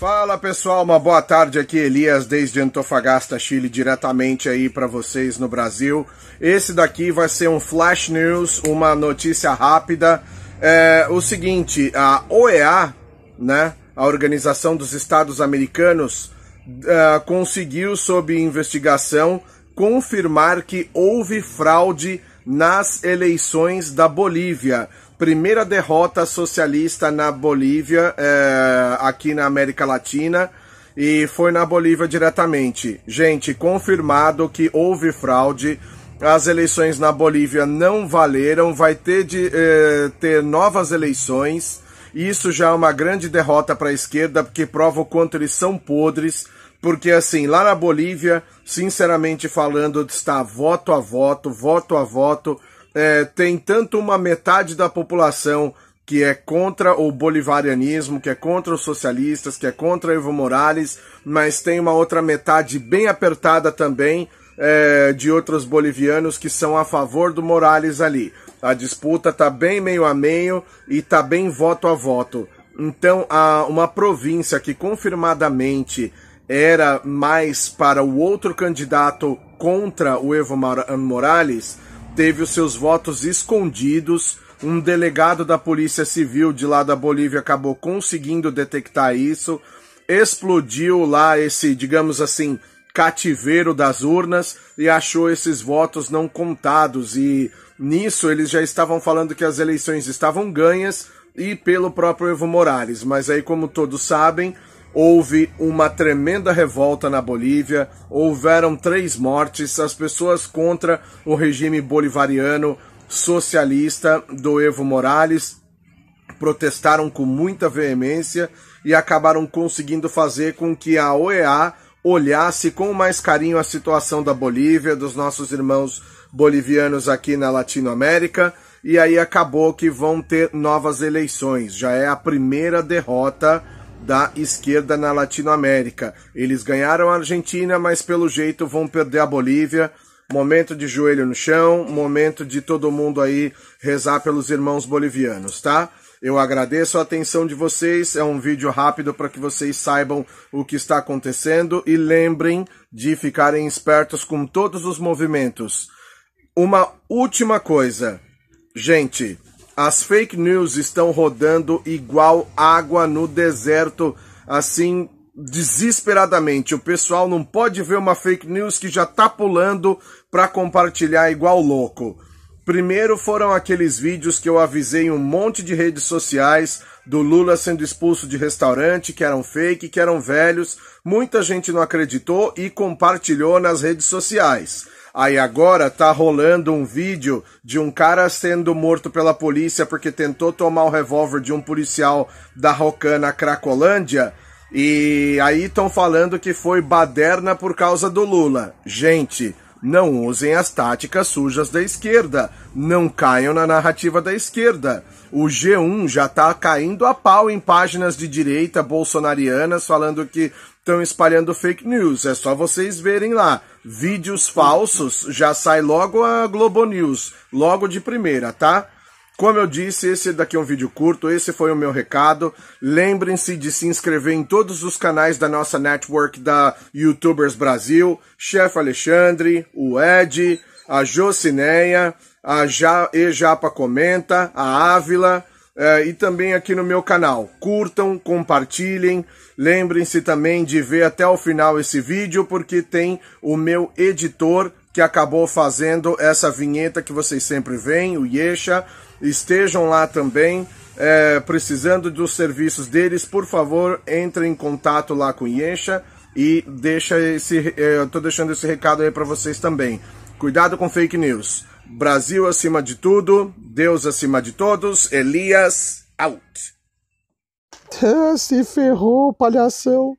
Fala pessoal, uma boa tarde aqui Elias desde Antofagasta, Chile, diretamente aí para vocês no Brasil. Esse daqui vai ser um flash news, uma notícia rápida é o seguinte, a OEA, né, a Organização dos Estados Americanos, é, conseguiu, sob investigação, confirmar que houve fraude nas eleições da Bolívia. Primeira derrota socialista na Bolívia, é, aqui na América Latina, e foi na Bolívia diretamente. Gente, confirmado que houve fraude as eleições na Bolívia não valeram, vai ter de eh, ter novas eleições. Isso já é uma grande derrota para a esquerda, porque prova o quanto eles são podres. Porque, assim, lá na Bolívia, sinceramente falando, está voto a voto, voto a voto. Eh, tem tanto uma metade da população que é contra o bolivarianismo, que é contra os socialistas, que é contra Evo Morales, mas tem uma outra metade bem apertada também é, de outros bolivianos que são a favor do Morales ali. A disputa tá bem meio a meio e tá bem voto a voto. Então, uma província que confirmadamente era mais para o outro candidato contra o Evo Morales, teve os seus votos escondidos. Um delegado da Polícia Civil de lá da Bolívia acabou conseguindo detectar isso. Explodiu lá esse, digamos assim, cativeiro das urnas e achou esses votos não contados. E nisso eles já estavam falando que as eleições estavam ganhas e pelo próprio Evo Morales. Mas aí, como todos sabem, houve uma tremenda revolta na Bolívia, houveram três mortes, as pessoas contra o regime bolivariano socialista do Evo Morales protestaram com muita veemência e acabaram conseguindo fazer com que a OEA olhasse com mais carinho a situação da Bolívia, dos nossos irmãos bolivianos aqui na Latinoamérica, e aí acabou que vão ter novas eleições. Já é a primeira derrota da esquerda na Latinoamérica. Eles ganharam a Argentina, mas pelo jeito vão perder a Bolívia. Momento de joelho no chão, momento de todo mundo aí rezar pelos irmãos bolivianos, tá? Eu agradeço a atenção de vocês. É um vídeo rápido para que vocês saibam o que está acontecendo e lembrem de ficarem espertos com todos os movimentos. Uma última coisa. Gente, as fake news estão rodando igual água no deserto, assim desesperadamente. O pessoal não pode ver uma fake news que já tá pulando para compartilhar igual louco. Primeiro foram aqueles vídeos que eu avisei em um monte de redes sociais do Lula sendo expulso de restaurante, que eram fake, que eram velhos. Muita gente não acreditou e compartilhou nas redes sociais. Aí agora tá rolando um vídeo de um cara sendo morto pela polícia porque tentou tomar o revólver de um policial da Rocana Cracolândia. E aí estão falando que foi baderna por causa do Lula. Gente, não usem as táticas sujas da esquerda. Não caiam na narrativa da esquerda. O G1 já está caindo a pau em páginas de direita bolsonarianas falando que estão espalhando fake news. É só vocês verem lá. Vídeos falsos já sai logo a Globo News, logo de primeira, tá? Como eu disse, esse daqui é um vídeo curto, esse foi o meu recado. Lembrem-se de se inscrever em todos os canais da nossa network da YouTubers Brasil, Chefe Alexandre, o Ed, a Jocineia, a ja Ejapa Comenta, a Ávila, eh, e também aqui no meu canal. Curtam, compartilhem, lembrem-se também de ver até o final esse vídeo, porque tem o meu editor que acabou fazendo essa vinheta que vocês sempre veem, o Yesha. Estejam lá também. É, precisando dos serviços deles, por favor, entre em contato lá com o Yesha e deixa esse, é, eu tô deixando esse recado aí para vocês também. Cuidado com fake news. Brasil acima de tudo, Deus acima de todos. Elias out. Se ferrou, palhação.